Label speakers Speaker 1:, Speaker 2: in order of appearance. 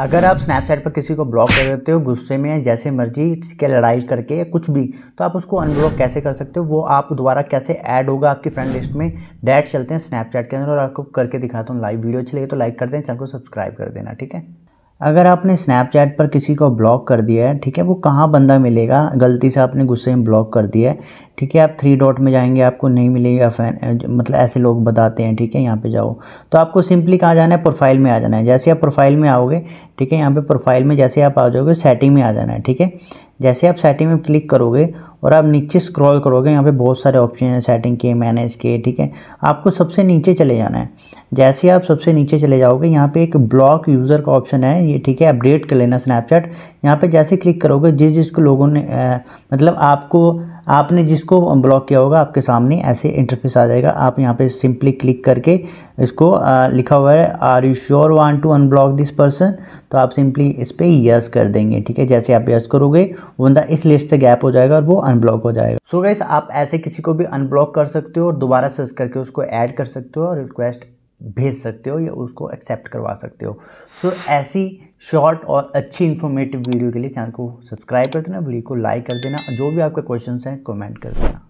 Speaker 1: अगर आप स्नैपचैट पर किसी को ब्लॉक कर देते हो गुस्से में जैसे मर्जी के लड़ाई करके या कुछ भी तो आप उसको अनब्लॉक कैसे कर सकते हो वो आप दोबारा कैसे ऐड होगा आपकी फ्रेंड लिस्ट में डैट चलते हैं स्नैपचैट के अंदर और आपको करके दिखाता हूँ लाइव वीडियो अच्छी लगे तो लाइक कर दें चैनल को सब्सक्राइब कर देना ठीक है अगर आपने स्नैपचैट पर किसी को ब्लॉक कर दिया है ठीक है वो कहाँ बंदा मिलेगा गलती से आपने गुस्से में ब्लॉक कर दिया है ठीक है आप थ्री डॉट में जाएंगे आपको नहीं मिलेगा फैन मतलब ऐसे लोग बताते हैं ठीक है यहाँ पे जाओ तो आपको सिंपली कहाँ जाना है प्रोफाइल में आ जाना है जैसे आप प्रोफाइल में आओगे ठीक है यहाँ पर प्रोफाइल में जैसे आप आ जाओगे सेटिंग में आ जाना है ठीक है जैसे आप सेटिंग में क्लिक करोगे और आप नीचे स्क्रॉल करोगे यहाँ पे बहुत सारे ऑप्शन हैं सेटिंग के मैनेज के ठीक है आपको सबसे नीचे चले जाना है जैसे आप सबसे नीचे चले जाओगे यहाँ पे एक ब्लॉक यूज़र का ऑप्शन है ये ठीक है अपडेट कर लेना स्नैपचैट यहाँ पे जैसे क्लिक करोगे जिस जिसको लोगों ने आ, मतलब आपको आपने जिसको ब्लॉक किया होगा आपके सामने ऐसे इंटरफेस आ जाएगा आप यहाँ पे सिंपली क्लिक करके इसको आ, लिखा हुआ है are you sure want to unblock this person तो आप सिंपली इस पर यस कर देंगे ठीक है जैसे आप यस करोगे वो बंदा इस लिस्ट से गैप हो जाएगा और वो अनब्लॉक हो जाएगा सो so गैस आप ऐसे किसी को भी अनब्लॉक कर सकते हो और दोबारा सर्च करके उसको ऐड कर सकते हो और रिक्वेस्ट भेज सकते हो या उसको एक्सेप्ट करवा सकते हो सो so, ऐसी शॉर्ट और अच्छी इन्फॉर्मेटिव वीडियो के लिए चैनल को सब्सक्राइब कर देना वीडियो को लाइक कर देना जो भी आपके क्वेश्चंस हैं कमेंट कर देना